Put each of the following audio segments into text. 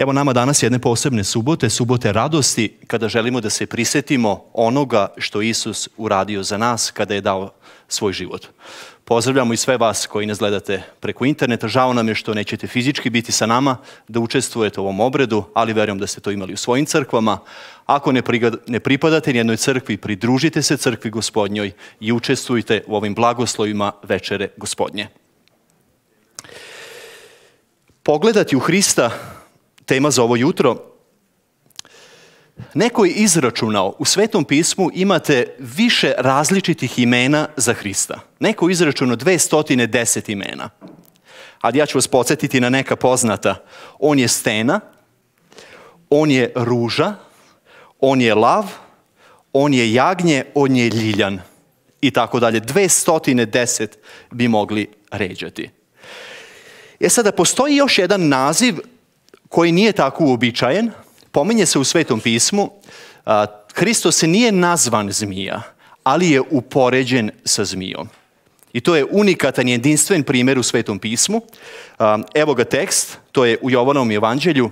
Evo nama danas jedne posebne subote, subote radosti, kada želimo da se prisetimo onoga što Isus uradio za nas kada je dao svoj život. Pozdravljamo i sve vas koji nas gledate preko interneta. Žao nam je što nećete fizički biti sa nama da učestvujete u ovom obredu, ali verujem da ste to imali u svojim crkvama. Ako ne, pripadate pripadate nijednoj crkvi, pridružite se crkvi gospodnjoj i učestvujte u ovim blagoslovima večere gospodnje. Pogledati u Hrista tema za ovo jutro. Neko je izračunao, u Svetom pismu imate više različitih imena za Hrista. Neko je izračunao 210 imena. Ali ja ću vas podsjetiti na neka poznata. On je stena, on je ruža, on je lav, on je jagnje, on je ljiljan i tako dalje. 210 bi mogli ređati. E sada, postoji još jedan naziv koji nije tako uobičajen, pominje se u Svetom pismu, se nije nazvan zmija, ali je upoređen sa zmijom. I to je unikatan jedinstven primjer u Svetom pismu. Evo ga tekst, to je u Jovanovom evanđelju,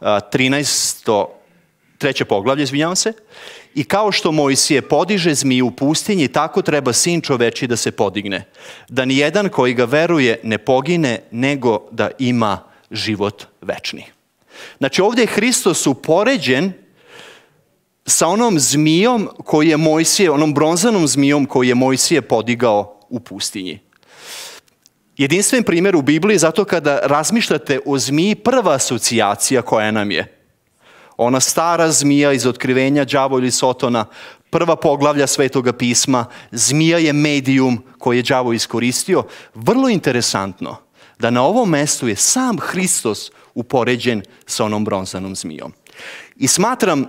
13. treće poglavlje, izvinjavam se. I kao što Mojsije podiže zmiju u pustinji, tako treba sin čoveči da se podigne. Da nijedan koji ga veruje ne pogine, nego da ima život večni. Znači ovdje je Hristos upoređen sa onom zmijom koji je Mojsije, onom bronzanom zmijom koji je Mojsije podigao u pustinji. Jedinstven primjer u Bibliji, zato kada razmišljate o zmiji, prva asocijacija koja nam je. Ona stara zmija iz otkrivenja Džavo ili Sotona, prva poglavlja Svetoga pisma, zmija je medijum koji je đavo iskoristio. Vrlo interesantno da na ovom mestu je sam Hristos upoređen sa onom bronzanom zmijom. I smatram,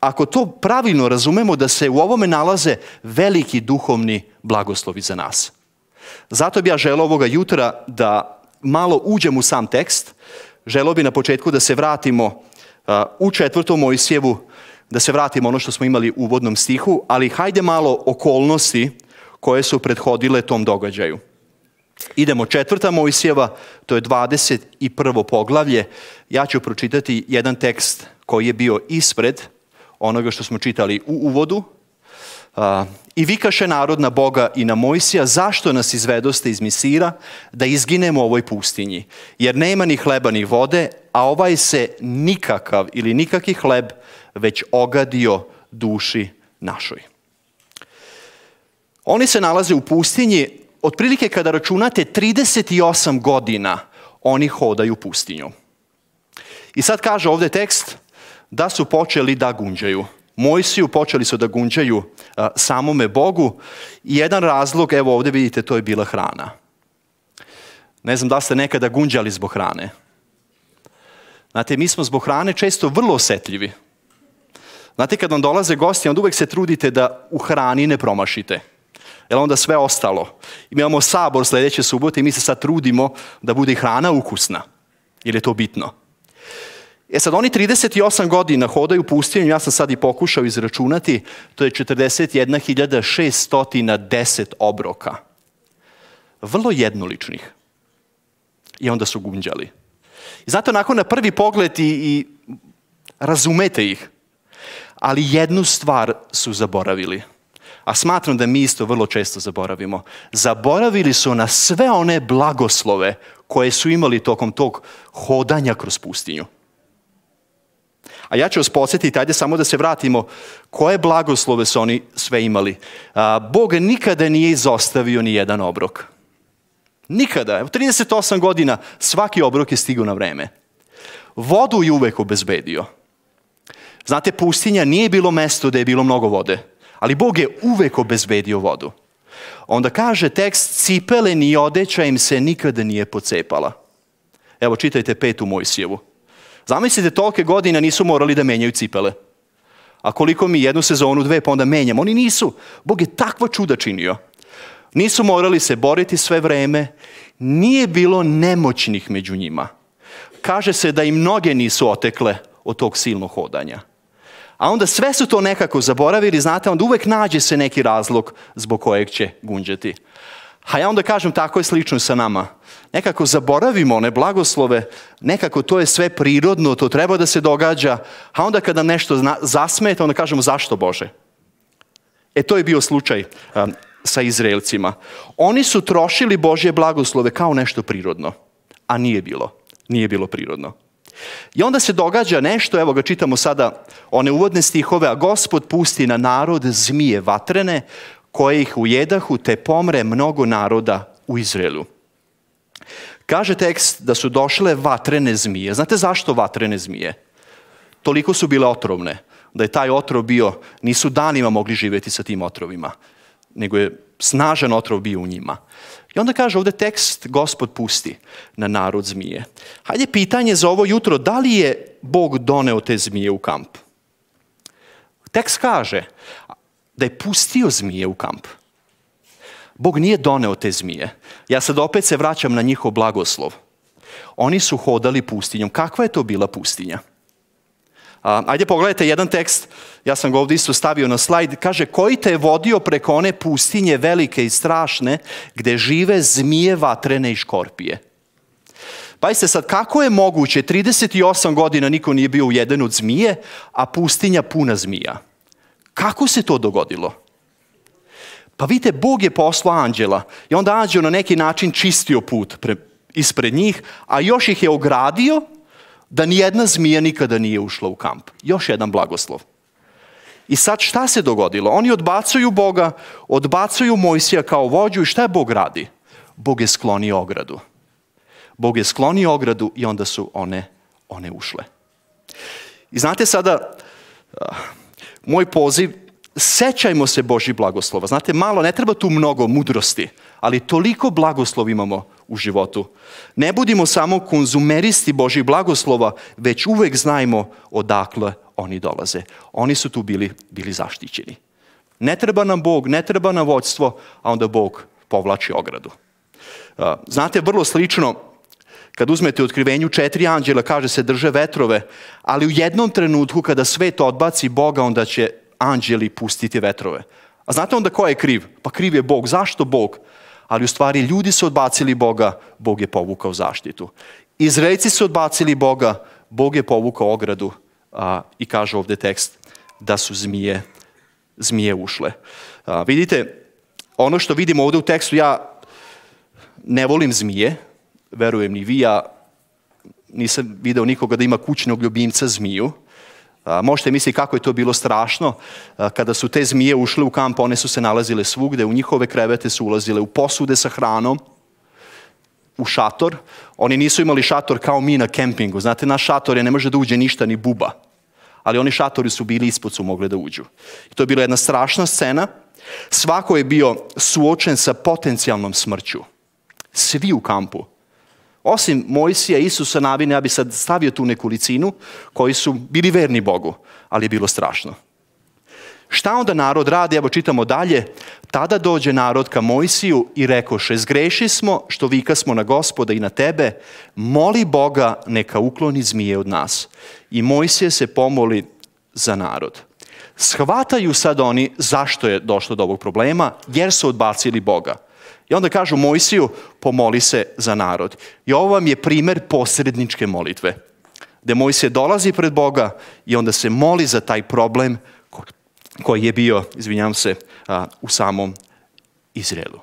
ako to pravilno razumemo, da se u ovome nalaze veliki duhovni blagoslovi za nas. Zato bi ja želo ovoga jutra da malo uđem u sam tekst. Želo bi na početku da se vratimo u četvrtom Mojsijevu, da se vratimo ono što smo imali u uvodnom stihu, ali hajde malo okolnosti koje su prethodile tom događaju. Idemo četvrta Mojsijeva, to je 21. poglavlje. Ja ću pročitati jedan tekst koji je bio ispred onoga što smo čitali u uvodu. I vikaše narod na Boga i na Mojsija, zašto nas izvedoste iz Misira, da izginemo u ovoj pustinji? Jer nema ni hleba ni vode, a ovaj se nikakav ili nikaki hleb već ogadio duši našoj. Oni se nalaze u pustinji, otprilike kada računate 38 godina oni hodaju pustinju. I sad kaže ovdje tekst da su počeli da gunđaju. su počeli su da gunđaju samome Bogu. I jedan razlog, evo ovdje vidite, to je bila hrana. Ne znam da ste nekada gunđali zbog hrane. Znate, mi smo zbog hrane često vrlo osjetljivi. Znate, kad vam dolaze gosti, onda uvijek se trudite da u hrani ne promašite jer onda sve ostalo. imamo sabor sljedeće subote i mi se sad trudimo da bude hrana ukusna, jer je to bitno. E sad, oni 38 godina hodaju pustinju, ja sam sad i pokušao izračunati, to je 41.610 obroka. Vrlo jednoličnih. I onda su gunđali. I zato nakon na prvi pogled i razumete ih, ali jednu stvar su zaboravili – a smatram da mi isto vrlo često zaboravimo. Zaboravili su na sve one blagoslove koje su imali tokom tog hodanja kroz pustinju. A ja ću vas podsjetiti, ajde samo da se vratimo, koje blagoslove su oni sve imali. Bog nikada nije izostavio ni jedan obrok. Nikada. U 38 godina svaki obrok je stigao na vreme. Vodu je uvek obezbedio. Znate, pustinja nije bilo mesto da je bilo mnogo vode ali Bog je uvek obezbedio vodu. Onda kaže tekst, cipele ni odeća im se nikada nije pocepala. Evo, čitajte petu Mojsijevu. Zamislite, tolke godina nisu morali da menjaju cipele. A koliko mi jednu sezonu, dve, pa onda menjamo. Oni nisu. Bog je takva čuda činio. Nisu morali se boriti sve vreme. Nije bilo nemoćnih među njima. Kaže se da i mnoge nisu otekle od tog silnog hodanja. A onda sve su to nekako zaboravili, znate, onda uvek nađe se neki razlog zbog kojeg će gunđati. A ja onda kažem, tako je slično sa nama. Nekako zaboravimo one blagoslove, nekako to je sve prirodno, to treba da se događa, a onda kada nešto zasmeta, onda kažemo zašto Bože? E to je bio slučaj sa Izraelcima. Oni su trošili Božje blagoslove kao nešto prirodno, a nije bilo. Nije bilo prirodno. I onda se događa nešto, evo ga čitamo sada one uvodne stihove, a gospod pusti na narod zmije vatrene koje ih ujedahu te pomre mnogo naroda u Izraelu. Kaže tekst da su došle vatrene zmije. Znate zašto vatrene zmije? Toliko su bile otrovne, da je taj otrov bio, nisu danima mogli živjeti sa tim otrovima, nego je snažan otrov bio u njima. I onda kaže ovdje tekst, gospod pusti na narod zmije. Hajde pitanje za ovo jutro, da li je Bog doneo te zmije u kamp? Tekst kaže da je pustio zmije u kamp. Bog nije doneo te zmije. Ja sad opet se vraćam na njihov blagoslov. Oni su hodali pustinjom. Kakva je to bila pustinja? Ajde pogledajte jedan tekst, ja sam ga ovdje isto stavio na slajd, kaže koji te je vodio preko one pustinje velike i strašne gdje žive zmije, vatrene i škorpije. Pazite sad, kako je moguće, 38 godina niko nije bio ujeden od zmije, a pustinja puna zmija. Kako se to dogodilo? Pa vidite, Bog je poslao anđela i onda anđel na neki način čistio put ispred njih, a još ih je ogradio da nijedna zmija nikada nije ušla u kamp. Još jedan blagoslov. I sad šta se dogodilo? Oni odbacuju Boga, odbacuju Mojsija kao vođu i šta je Bog radi? Bog je sklonio ogradu. Bog je sklonio ogradu i onda su one, one ušle. I znate sada, moj poziv, sećajmo se Božjih blagoslova. Znate, malo, ne treba tu mnogo mudrosti ali toliko blagoslov imamo u životu. Ne budimo samo konzumeristi Božih blagoslova, već uvek znajmo odakle oni dolaze. Oni su tu bili, bili zaštićeni. Ne treba nam Bog, ne treba nam vodstvo, a onda Bog povlači ogradu. Znate, vrlo slično, kad uzmete u otkrivenju četiri anđela, kaže se drže vetrove, ali u jednom trenutku kada svet odbaci Boga, onda će anđeli pustiti vetrove. A znate onda ko je kriv? Pa kriv je Bog. Zašto Bog? ali u stvari ljudi su odbacili Boga, Bog je povukao zaštitu. Izraelci su odbacili Boga, Bog je povukao ogradu a, i kaže ovdje tekst da su zmije, zmije ušle. vidite, ono što vidimo ovdje u tekstu, ja ne volim zmije, verujem ni vi, ja nisam vidio nikoga da ima kućnog ljubimca zmiju, Možete misliti kako je to bilo strašno kada su te zmije ušle u kamp, one su se nalazile svugde, u njihove krevete su ulazile u posude sa hranom, u šator. Oni nisu imali šator kao mi na kempingu. Znate, naš šator je, ne može da uđe ništa ni buba. Ali oni šatori su bili ispod su mogli da uđu. I to je bila jedna strašna scena. Svako je bio suočen sa potencijalnom smrću. Svi u kampu. Osim Mojsija Isusa navine, ja bi sad stavio tu licinu koji su bili verni Bogu, ali je bilo strašno. Šta onda narod radi? Evo čitamo dalje. Tada dođe narod ka Mojsiju i rekoše, zgreši smo što vika smo na gospoda i na tebe, moli Boga neka ukloni zmije od nas. I Mojsije se pomoli za narod. Shvataju sad oni zašto je došlo do ovog problema, jer su odbacili Boga. I onda kažu Mojsiju, pomoli se za narod. I ovo vam je primjer posredničke molitve. Gde Mojsije dolazi pred Boga i onda se moli za taj problem koji je bio, izvinjam se, u samom izredu.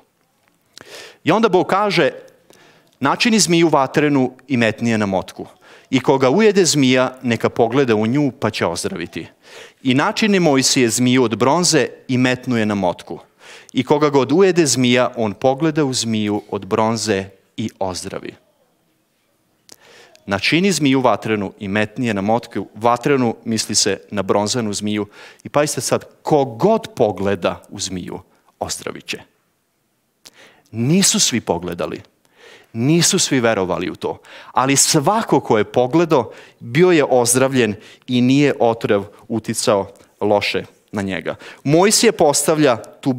I onda Bog kaže, načini zmiju vatrenu i metnije na motku. I koga ujede zmija, neka pogleda u nju, pa će ozdraviti. I načini Mojsije zmiju od bronze i metnuje na motku i koga god ujede zmija, on pogleda u zmiju od bronze i ozdravi. Načini zmiju vatrenu i metnije na motku, vatrenu misli se na bronzanu zmiju i pazite sad, kogod pogleda u zmiju, ozdravit će. Nisu svi pogledali, nisu svi verovali u to, ali svako ko je pogledao bio je ozdravljen i nije otrev uticao loše na njega. Mojsije postavlja tu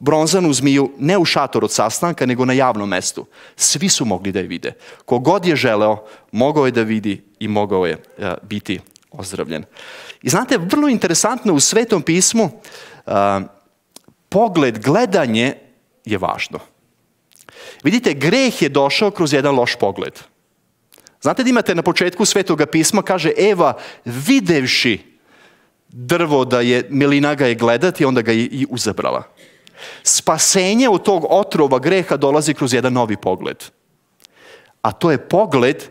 bronzanu zmiju ne u šator od sastanka, nego na javnom mestu. Svi su mogli da je vide. Kogod je želeo, mogao je da vidi i mogao je e, biti ozdravljen. I znate, vrlo interesantno u Svetom pismu e, pogled, gledanje je važno. Vidite, greh je došao kroz jedan loš pogled. Znate da imate na početku Svetoga pisma, kaže Eva, videvši drvo da je, milina ga je gledati, onda ga je i uzabrala. Spasenje od tog otrova greha dolazi kroz jedan novi pogled. A to je pogled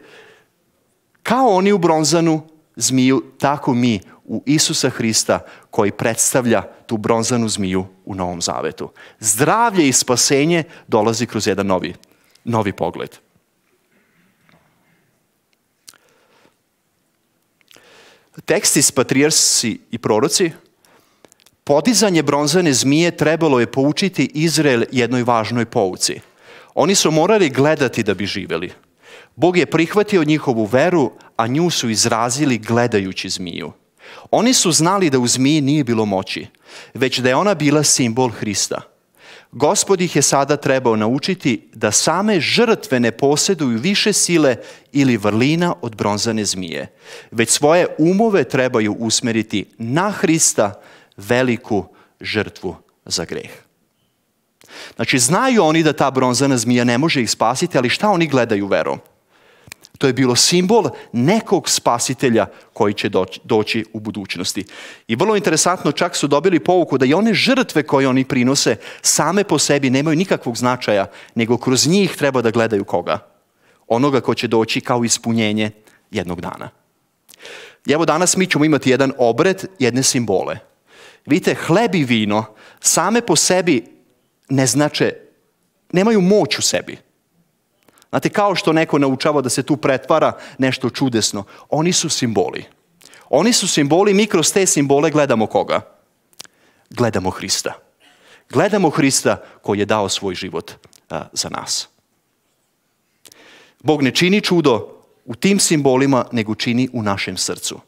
kao oni u bronzanu zmiju, tako mi u Isusa Hrista koji predstavlja tu bronzanu zmiju u Novom Zavetu. Zdravlje i spasenje dolazi kroz jedan novi, novi pogled. Tekst iz Patrijarsi i proroci podizanje bronzane zmije trebalo je poučiti Izrael jednoj važnoj pouci. Oni su morali gledati da bi živjeli. Bog je prihvatio njihovu veru, a nju su izrazili gledajući zmiju. Oni su znali da u zmiji nije bilo moći, već da je ona bila simbol Hrista. Gospod ih je sada trebao naučiti da same žrtve ne posjeduju više sile ili vrlina od bronzane zmije, već svoje umove trebaju usmeriti na Hrista veliku žrtvu za greh. Znači, znaju oni da ta bronzana zmija ne može ih spasiti, ali šta oni gledaju verom? To je bilo simbol nekog spasitelja koji će doći, u budućnosti. I vrlo interesantno, čak su dobili pouku da i one žrtve koje oni prinose same po sebi nemaju nikakvog značaja, nego kroz njih treba da gledaju koga? Onoga ko će doći kao ispunjenje jednog dana. evo danas mi ćemo imati jedan obred, jedne simbole – Vidite, hleb i vino same po sebi ne znače, nemaju moć u sebi. Znate, kao što neko naučava da se tu pretvara nešto čudesno, oni su simboli. Oni su simboli, mi kroz te simbole gledamo koga? Gledamo Hrista. Gledamo Hrista koji je dao svoj život za nas. Bog ne čini čudo u tim simbolima, nego čini u našem srcu.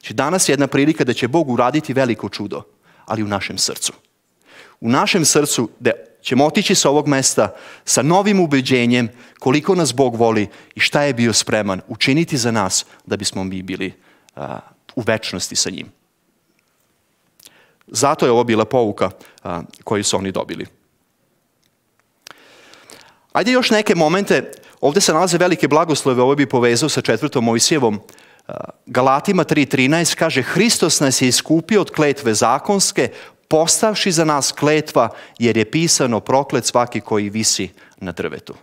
Znači, danas je jedna prilika da će Bog uraditi veliko čudo, ali u našem srcu. U našem srcu da ćemo otići sa ovog mesta sa novim ubeđenjem koliko nas Bog voli i šta je bio spreman učiniti za nas da bismo mi bili u večnosti sa njim. Zato je ovo bila pouka koju su oni dobili. Ajde još neke momente, ovdje se nalaze velike blagoslove, ovo bi povezao sa četvrtom Mojsijevom, Galatima 3.13 kaže Hristos nas je iskupio od kletve zakonske, postavši za nas kletva jer je pisano proklet svaki koji visi na drvetu.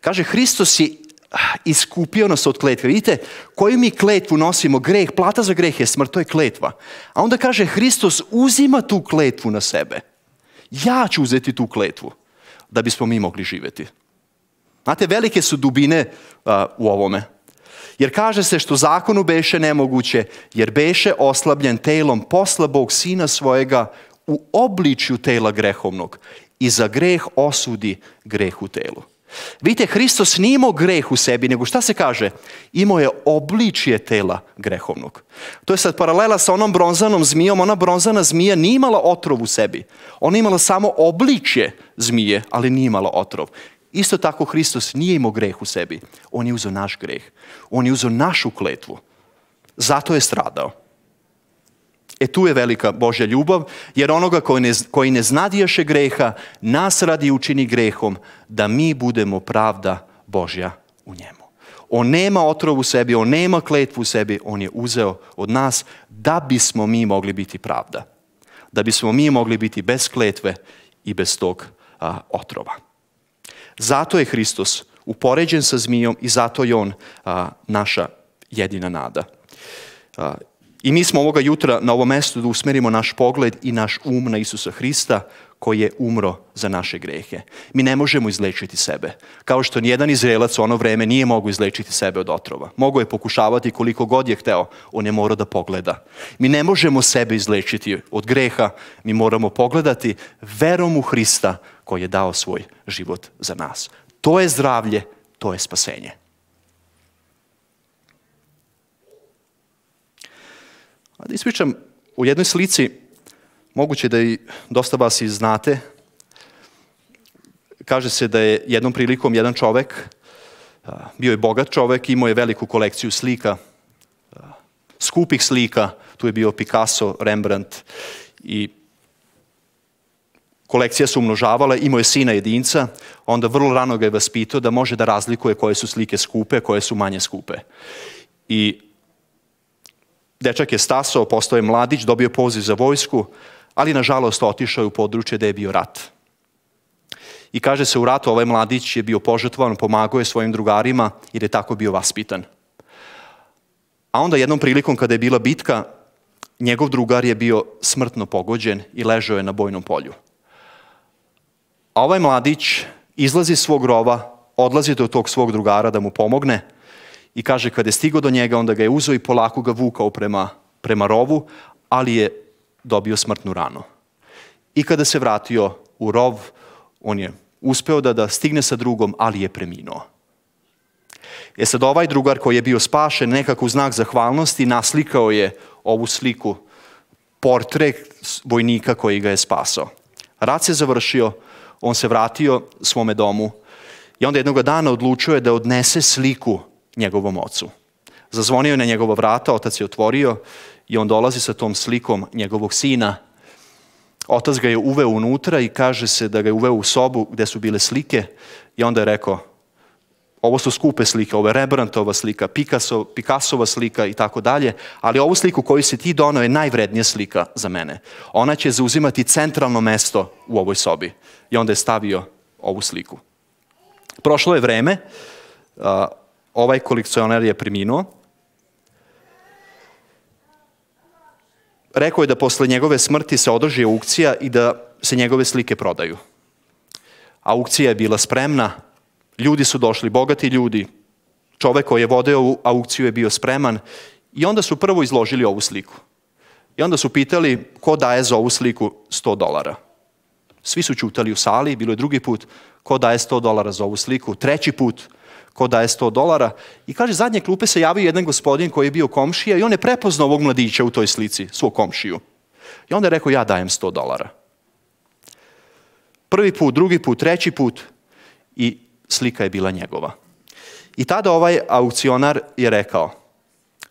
Kaže Hristos je ah, iskupio nas od kletve. Vidite koju mi kletvu nosimo? Greh, plata za greh je smrt, to je kletva. A onda kaže Hristos uzima tu kletvu na sebe. Ja ću uzeti tu kletvu da bismo mi mogli živjeti. Znate, velike su dubine ah, u ovome. Jer kaže se što zakonu beše nemoguće, jer beše oslabljen telom posla Bog sina svojega u obličju tela grehovnog i za greh osudi greh u telu. Vidite, Hristos nije imao greh u sebi, nego šta se kaže? Imao je obličje tela grehovnog. To je sad paralela sa onom bronzanom zmijom. Ona bronzana zmija nije imala otrov u sebi. Ona imala samo obličje zmije, ali nije imala otrov. Isto tako Hristos nije imao greh u sebi. On je uzeo naš greh. On je uzeo našu kletvu. Zato je stradao. E tu je velika Božja ljubav, jer onoga koji ne, zna znadijaše greha, nas radi učini grehom, da mi budemo pravda Božja u njemu. On nema otrov u sebi, on nema kletvu u sebi, on je uzeo od nas da bismo mi mogli biti pravda. Da bismo mi mogli biti bez kletve i bez tog otrova. Zato je Hristos upoređen sa zmijom i zato je on naša jedina nada. I mi smo ovoga jutra na ovom mestu da usmerimo naš pogled i naš um na Isusa Hrista koji je umro za naše grehe. Mi ne možemo izlečiti sebe. Kao što nijedan Izraelac u ono vreme nije mogu izlečiti sebe od otrova. Mogu je pokušavati koliko god je hteo, on je morao da pogleda. Mi ne možemo sebe izlečiti od greha, mi moramo pogledati verom u Hrista koji je dao svoj život za nas. To je zdravlje, to je spasenje. da ispričam u jednoj slici, moguće da i dosta vas i znate, kaže se da je jednom prilikom jedan čovek, bio je bogat čovek, imao je veliku kolekciju slika, skupih slika, tu je bio Picasso, Rembrandt i kolekcija se umnožavala, imao je sina jedinca, onda vrlo rano ga je vaspitao da može da razlikuje koje su slike skupe, koje su manje skupe. I dečak je stasao, postao je mladić, dobio poziv za vojsku, ali nažalost otišao je u područje gdje je bio rat. I kaže se u ratu ovaj mladić je bio požrtvovan pomagao je svojim drugarima jer je tako bio vaspitan. A onda jednom prilikom kada je bila bitka, njegov drugar je bio smrtno pogođen i ležao je na bojnom polju. A ovaj mladić izlazi iz svog rova, odlazi do tog svog drugara da mu pomogne i kaže kada je stigao do njega, onda ga je uzeo i polako ga vukao prema, prema rovu, ali je dobio smrtnu ranu. I kada se vratio u rov, on je uspeo da, da stigne sa drugom, ali je preminuo. E sad ovaj drugar koji je bio spašen nekako u znak zahvalnosti naslikao je ovu sliku portret vojnika koji ga je spasao. Rat se završio, on se vratio svome domu i onda jednog dana odlučio je da odnese sliku njegovom ocu. Zazvonio je na njegova vrata, otac je otvorio i on dolazi sa tom slikom njegovog sina. Otac ga je uveo unutra i kaže se da ga je uveo u sobu gdje su bile slike i onda je rekao, ovo su skupe slike, ovo je Rembrandtova slika, Picasso, Picassova slika i tako dalje, ali ovu sliku koju si ti donao je najvrednija slika za mene. Ona će zauzimati centralno mesto u ovoj sobi. I onda je stavio ovu sliku. Prošlo je vreme, ovaj kolekcioner je priminuo. Rekao je da posle njegove smrti se održi aukcija i da se njegove slike prodaju. Aukcija je bila spremna, Ljudi su došli, bogati ljudi. Čovek koji je vodeo aukciju je bio spreman i onda su prvo izložili ovu sliku. I onda su pitali ko daje za ovu sliku 100 dolara. Svi su čutali u sali, bilo je drugi put, ko daje 100 dolara za ovu sliku, treći put, ko daje 100 dolara. I kaže, zadnje klupe se javio jedan gospodin koji je bio komšija i on je prepoznao ovog mladića u toj slici, svog komšiju. I onda je rekao, ja dajem 100 dolara. Prvi put, drugi put, treći put i slika je bila njegova. I tada ovaj aukcionar je rekao,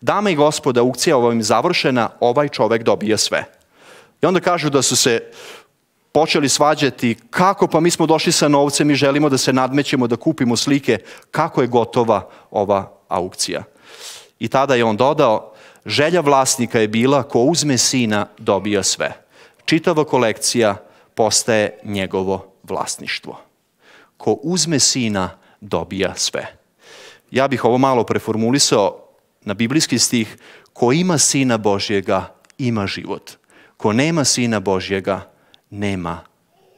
dame i gospode, aukcija ovim završena, ovaj čovek dobije sve. I onda kažu da su se počeli svađati, kako pa mi smo došli sa novcem i želimo da se nadmećemo, da kupimo slike, kako je gotova ova aukcija. I tada je on dodao, želja vlasnika je bila, ko uzme sina, dobija sve. Čitava kolekcija postaje njegovo vlasništvo ko uzme sina, dobija sve. Ja bih ovo malo preformulisao na biblijski stih, ko ima sina Božjega, ima život. Ko nema sina Božjega, nema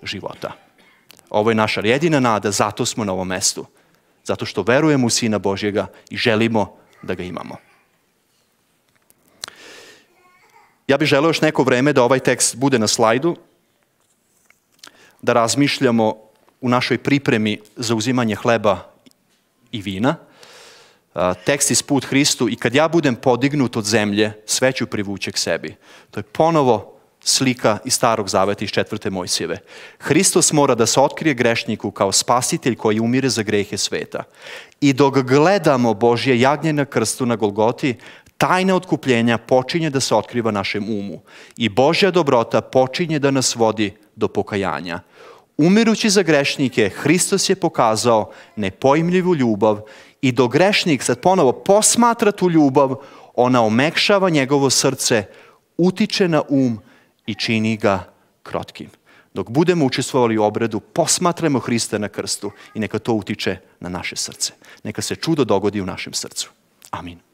života. Ovo je naša jedina nada, zato smo na ovom mestu. Zato što verujemo u Sina Božjega i želimo da ga imamo. Ja bih želeo još neko vreme da ovaj tekst bude na slajdu, da razmišljamo u našoj pripremi za uzimanje hleba i vina. Tekst iz put Hristu i kad ja budem podignut od zemlje, sve ću privući k sebi. To je ponovo slika iz starog zaveta iz četvrte Mojsijeve. Hristos mora da se otkrije grešniku kao spasitelj koji umire za grehe sveta. I dok gledamo Božje jagnje na krstu na Golgoti, tajna otkupljenja počinje da se otkriva našem umu i Božja dobrota počinje da nas vodi do pokajanja. Umirući za grešnike, Hristos je pokazao nepojmljivu ljubav i do grešnik sad ponovo posmatra tu ljubav, ona omekšava njegovo srce, utiče na um i čini ga krotkim. Dok budemo učestvovali u obredu, posmatrajmo Hrista na krstu i neka to utiče na naše srce. Neka se čudo dogodi u našem srcu. Amin.